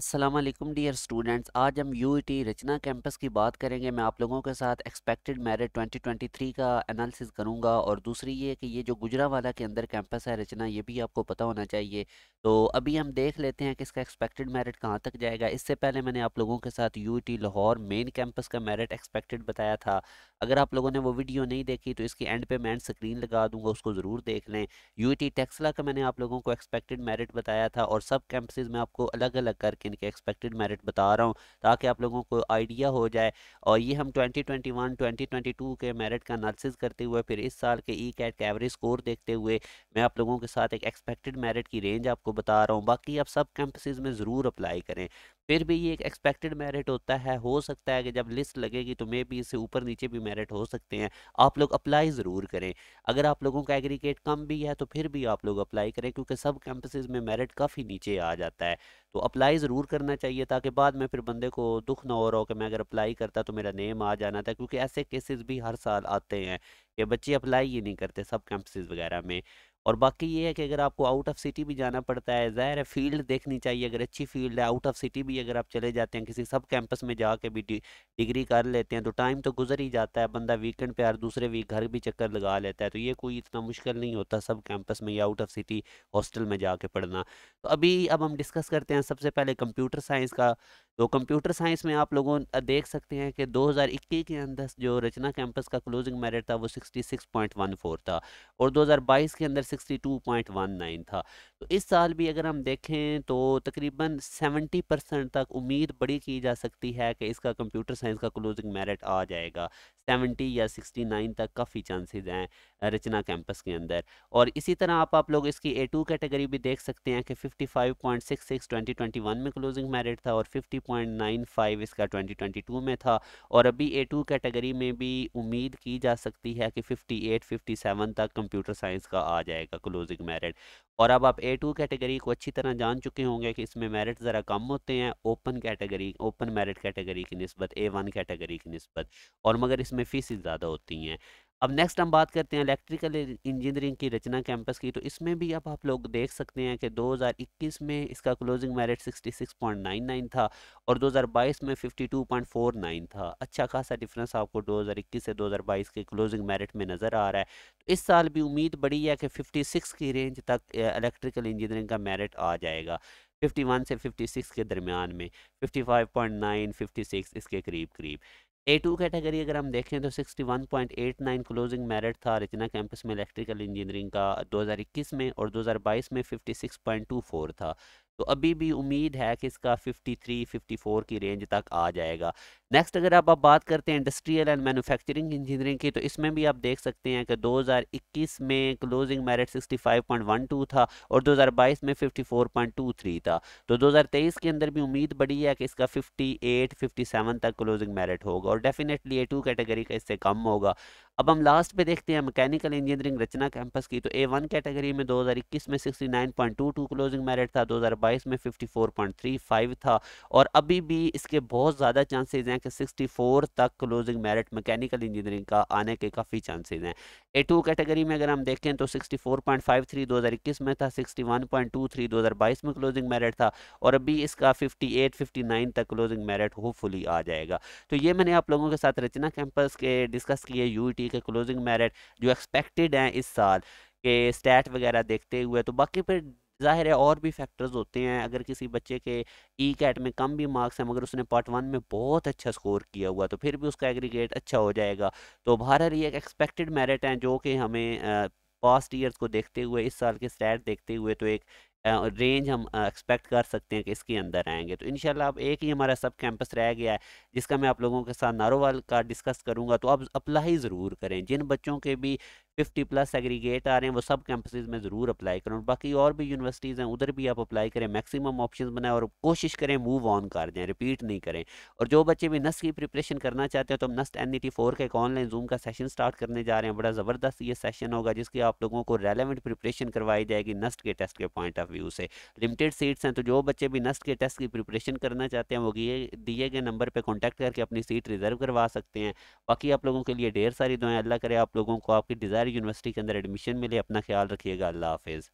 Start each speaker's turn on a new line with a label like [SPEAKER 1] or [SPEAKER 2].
[SPEAKER 1] Aslam dear students आज हम U T e Rachna campus की बात करेंगे मैं आप लोगों के साथ एक्सपेक्टेड मेरिट 2023 का एनालिसिस करूंगा और दूसरी ये कि ये जो गुजरावाला के अंदर कैंपस है रचना ये भी आपको पता होना चाहिए तो अभी हम देख लेते हैं कि इसका एक्सपेक्टेड मेरिट कहाँ तक जाएगा इससे पहले मैंने आप लोगों के साथ U T e Lahore main campus का मेरिट एक्सपेक्टेड बताया था अगर आप लोगों ने वो वीडियो नहीं देखी तो इसकी एंड पे मैं एंड स्क्रीन लगा दूंगा उसको ज़रूर देख लें यू टी टेक्सला का मैंने आप लोगों को एक्सपेक्टेड मेरिट बताया था और सब कैंपसेज में आपको अलग अलग करके इनके एक्सपेक्टेड मेरिट बता रहा हूँ ताकि आप लोगों को आइडिया हो जाए और ये हम 2021 2022 के मेरिट का अनालिस करते हुए फिर इस साल के ई कैट एवरेज स्कोर देखते हुए मैं आप लोगों के साथ एक एक्सपेक्टेड मेरिट की रेंज आपको बता रहा हूँ बाकी आप सब कैंपसेज में ज़रूर अप्लाई करें फिर भी ये एक एक्सपेक्टेड मेरिट होता है हो सकता है कि जब लिस्ट लगेगी तो मे भी इससे ऊपर नीचे भी मेरिट हो सकते हैं आप लोग अप्लाई ज़रूर करें अगर आप लोगों का एग्रीगेट कम भी है तो फिर भी आप लोग अप्लाई करें क्योंकि सब कैंपसेज में मेरिट काफ़ी नीचे आ जाता है तो अप्लाई ज़रूर करना चाहिए ताकि बाद में फिर बंदे को दुख ना हो रहा हो कि मैं अगर अप्लाई करता तो मेरा नेम आ जाना था क्योंकि ऐसे केसेस भी हर साल आते हैं कि बच्चे अप्लाई ही नहीं करते सब कैंपसेज वगैरह में और बाकी ये है कि अगर आपको आउट ऑफ सिटी भी जाना पड़ता है ज़ाहिर है फील्ड देखनी चाहिए अगर अच्छी फील्ड है आउट ऑफ सिटी भी अगर आप चले जाते हैं किसी सब कैंपस में जा भी डिग्री कर लेते हैं तो टाइम तो गुजर ही जाता है बंदा वीकेंड पे हर दूसरे वीक घर भी चक्कर लगा लेता है तो ये कोई इतना मुश्किल नहीं होता सब कैंपस में या आउट ऑफ सिटी हॉस्टल में जा पढ़ना तो अभी अब हम डिस्कस करते हैं सबसे पहले कंप्यूटर साइंस का तो कंप्यूटर साइंस में आप लोगों देख सकते हैं कि 2021 के अंदर जो रचना कैंपस का क्लोजिंग मेरिट था वो 66.14 था और 2022 के अंदर 62.19 था तो इस साल भी अगर हम देखें तो तकरीबन 70 परसेंट तक उम्मीद बड़ी की जा सकती है कि इसका कंप्यूटर साइंस का क्लोजिंग मेरिट आ जाएगा 70 या 69 तक काफ़ी चांसेस हैं रचना कैंपस के अंदर और इसी तरह आप आप लोग इसकी ए टू कैटेगरी भी देख सकते हैं कि 55.66 2021 में क्लोजिंग मेरिट था और 50.95 इसका 2022 में था और अभी ए टू कैटेगरी में भी उम्मीद की जा सकती है कि 58 57 तक कंप्यूटर साइंस का आ जाएगा क्लोजिंग मेरिट और अब आप ए टू कैटेगरी को अच्छी तरह जान चुके होंगे कि इसमें मेरिट ज़रा कम होते हैं open category open merit category की नस्बत ए वन कैटेगरी की नस्बत और मगर इसमें फीसें ज़्यादा होती हैं अब नेक्स्ट हम बात करते हैं इलेक्ट्रिकल इंजीनियरिंग की रचना कैंपस की तो इसमें भी अब आप लोग देख सकते हैं कि 2021 में इसका क्लोजिंग मेरिट 66.99 था और 2022 में 52.49 था अच्छा खासा डिफरेंस आपको 2021 से 2022 के क्लोजिंग मेरिट में नज़र आ रहा है तो इस साल भी उम्मीद बड़ी है कि फिफ्टी की रेंज तक इलेक्ट्रिकल इंजीनियरिंग का मेरिट आ जाएगा 51 से 56 के दरमियान में 55.9 56 इसके करीब करीब ए टू कैटेगरी अगर हम देखें तो 61.89 क्लोजिंग मेरिट था रचना कैंपस में इलेक्ट्रिकल इंजीनियरिंग का 2021 में और 2022 में 56.24 था तो अभी भी उम्मीद है कि इसका 53 54 की रेंज तक आ जाएगा नेक्स्ट अगर आप, आप बात करते हैं इंडस्ट्रियल एंड मैन्युफैक्चरिंग इंजीनियरिंग की तो इसमें भी आप देख सकते हैं कि 2021 में क्लोजिंग मेरिट 65.12 था और 2022 में 54.23 था तो 2023 के अंदर भी उम्मीद बड़ी है कि इसका 58 57 तक क्लोजिंग मेरिट होगा और डेफिनेटली ए टू कैटेगरी का इससे कम होगा अब हम लास्ट पे देखते हैं मैकेनिकल इंजीनियरिंग रचना कैंपस की तो ए वन कैटेगरी में 2021 में 69.22 क्लोजिंग मेरिट था 2022 में 54.35 था और अभी भी इसके बहुत ज़्यादा चांसेज हैं कि 64 तक क्लोजिंग मेरिट मैकेनिकल इंजीनियरिंग का आने के काफ़ी चांसेज हैं ए टू कैटेगरी में अगर हम देखें तो सिक्सटी फोर में था सिक्सटी वन में क्लोजिंग मेरिट था और अभी इसका फिफ्टी एट तक क्लोजिंग मेरिट होपफुली आ जाएगा तो ये मैंने आप लोगों के साथ रचना कैंपस के डिस्कस किए यू टी e के क्लोजिंग मेरिट जो एक्सपेक्टेड हैं इस साल के स्टैट वगैरह देखते हुए तो बाकी फिर जाहिर है और भी फैक्टर्स होते हैं अगर किसी बच्चे के ई e कैट में कम भी मार्क्स हैं मगर उसने पार्ट वन में बहुत अच्छा स्कोर किया हुआ तो फिर भी उसका एग्रीगेट अच्छा हो जाएगा तो बाहर ये एक एक्सपेक्टेड मेरिट हैं जो कि हमें पास्ट ईयर्स को देखते हुए इस साल के स्टैट देखते हुए तो एक रेंज हम एक्सपेक्ट कर सकते हैं कि इसके अंदर आएंगे तो इनशाला अब एक ही हमारा सब कैंपस रह गया है जिसका मैं आप लोगों के साथ नारोवाल का डिस्कस करूंगा तो आप अप्लाई ज़रूर करें जिन बच्चों के भी फिफ्टी प्लस एग्रीगेट आ रहे हैं वो सब कैंपसेज में ज़रूर अप्लाई करें और बाकी और भी यूनिवर्सिटीज़ हैं उधर भी आप अप्लाई करें मैक्सिमम ऑप्शन बनाएं और कोशिश करें मूव ऑन कर दें रिपीट नहीं करें और जो बच्चे भी नस्ट की प्रिपरेशन करना चाहते हैं तो हम नस्ट एन का एक ऑनलाइन जूम का सेशन स्टार्ट करने जा रहे हैं बड़ा ज़बरदस्त ये सेशन होगा जिसकी आप लोगों को रेलिवेंट प्रिपरेशन करवाई जाएगी नस्ट के टेस्ट के पॉइंट ऑफ व्यू से लिमिटेड सीट्स हैं तो जो बच्चे भी नस्ट के टेस्ट की प्रिपरेशन करना चाहते हैं वो दिए गए नंबर पर कॉन्टैक्ट करके अपनी सीट रिजर्व करवा सकते हैं बाकी आप लोगों के लिए ढेर सारी दुआएं अल्लाह करे आप लोगों को आपकी डिज़ायर हमारी यूनिवर्सिटी के अंदर एडमिशन मिले अपना ख्याल रखिएगा अल्लाह हाफिज़